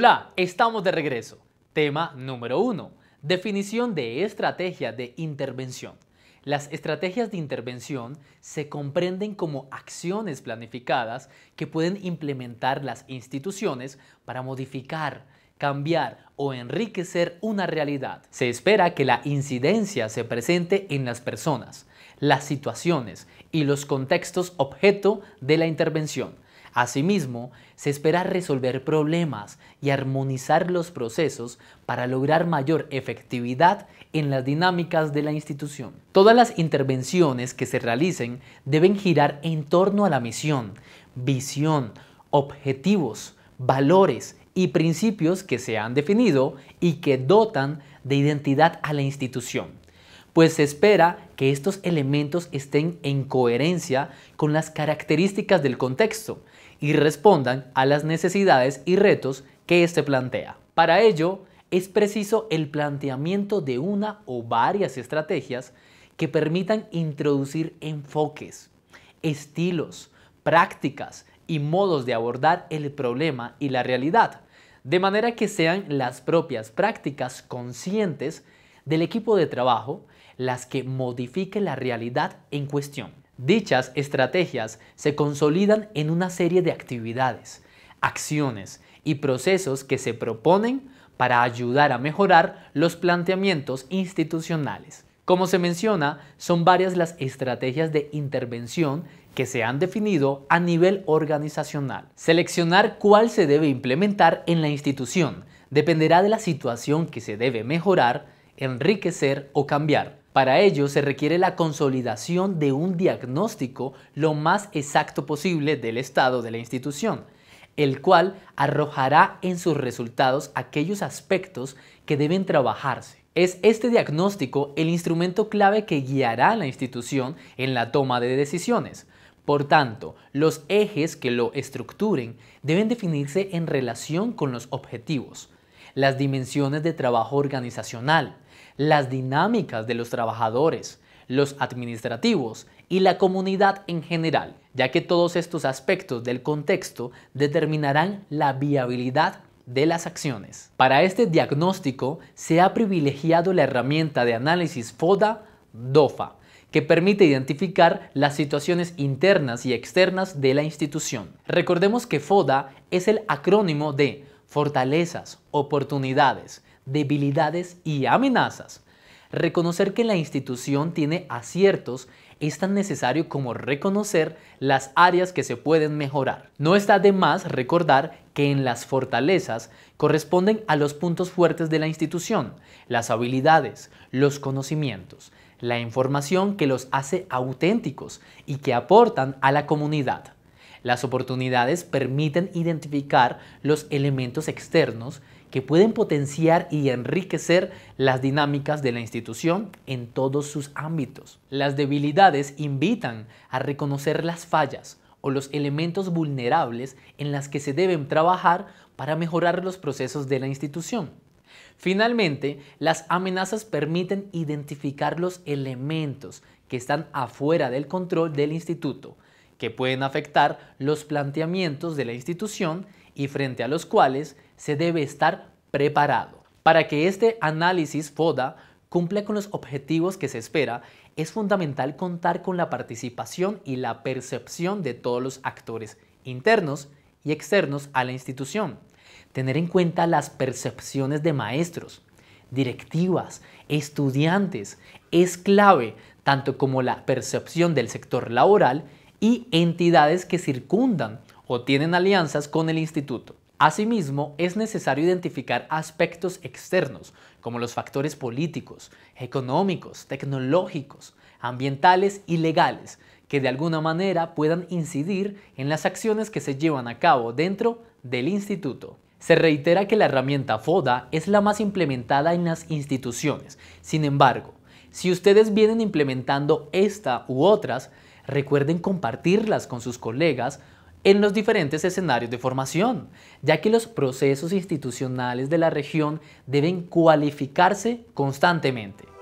Hola, estamos de regreso. Tema número 1. Definición de estrategia de intervención. Las estrategias de intervención se comprenden como acciones planificadas que pueden implementar las instituciones para modificar, cambiar o enriquecer una realidad. Se espera que la incidencia se presente en las personas, las situaciones y los contextos objeto de la intervención Asimismo, se espera resolver problemas y armonizar los procesos para lograr mayor efectividad en las dinámicas de la institución. Todas las intervenciones que se realicen deben girar en torno a la misión, visión, objetivos, valores y principios que se han definido y que dotan de identidad a la institución, pues se espera que estos elementos estén en coherencia con las características del contexto y respondan a las necesidades y retos que éste plantea. Para ello, es preciso el planteamiento de una o varias estrategias que permitan introducir enfoques, estilos, prácticas y modos de abordar el problema y la realidad, de manera que sean las propias prácticas conscientes del equipo de trabajo las que modifiquen la realidad en cuestión. Dichas estrategias se consolidan en una serie de actividades, acciones y procesos que se proponen para ayudar a mejorar los planteamientos institucionales. Como se menciona, son varias las estrategias de intervención que se han definido a nivel organizacional. Seleccionar cuál se debe implementar en la institución dependerá de la situación que se debe mejorar, enriquecer o cambiar para ello se requiere la consolidación de un diagnóstico lo más exacto posible del estado de la institución, el cual arrojará en sus resultados aquellos aspectos que deben trabajarse. Es este diagnóstico el instrumento clave que guiará a la institución en la toma de decisiones. Por tanto, los ejes que lo estructuren deben definirse en relación con los objetivos, las dimensiones de trabajo organizacional, las dinámicas de los trabajadores, los administrativos y la comunidad en general, ya que todos estos aspectos del contexto determinarán la viabilidad de las acciones. Para este diagnóstico se ha privilegiado la herramienta de análisis FODA-DOFA, que permite identificar las situaciones internas y externas de la institución. Recordemos que FODA es el acrónimo de fortalezas, oportunidades, debilidades y amenazas. Reconocer que la institución tiene aciertos es tan necesario como reconocer las áreas que se pueden mejorar. No está de más recordar que en las fortalezas corresponden a los puntos fuertes de la institución, las habilidades, los conocimientos, la información que los hace auténticos y que aportan a la comunidad. Las oportunidades permiten identificar los elementos externos que pueden potenciar y enriquecer las dinámicas de la institución en todos sus ámbitos. Las debilidades invitan a reconocer las fallas o los elementos vulnerables en las que se deben trabajar para mejorar los procesos de la institución. Finalmente, las amenazas permiten identificar los elementos que están afuera del control del instituto, que pueden afectar los planteamientos de la institución y frente a los cuales se debe estar preparado. Para que este análisis FODA cumpla con los objetivos que se espera, es fundamental contar con la participación y la percepción de todos los actores internos y externos a la institución. Tener en cuenta las percepciones de maestros, directivas, estudiantes, es clave, tanto como la percepción del sector laboral y entidades que circundan o tienen alianzas con el instituto. Asimismo, es necesario identificar aspectos externos, como los factores políticos, económicos, tecnológicos, ambientales y legales, que de alguna manera puedan incidir en las acciones que se llevan a cabo dentro del instituto. Se reitera que la herramienta FODA es la más implementada en las instituciones. Sin embargo, si ustedes vienen implementando esta u otras, recuerden compartirlas con sus colegas en los diferentes escenarios de formación, ya que los procesos institucionales de la región deben cualificarse constantemente.